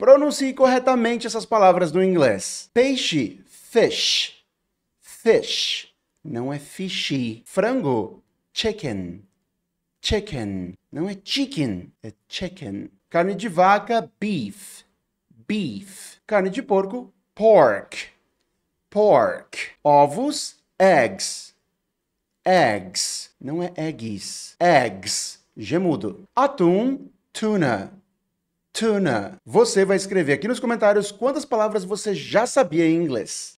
Pronuncie corretamente essas palavras no inglês. Peixe, fish. Fish. Não é fishy. Frango, chicken. Chicken. Não é chicken, é chicken. Carne de vaca, beef. Beef. Carne de porco, pork. Pork. Ovos, eggs. Eggs. Não é eggs. Eggs. Gemudo. Atum, tuna tuna. Você vai escrever aqui nos comentários quantas palavras você já sabia em inglês.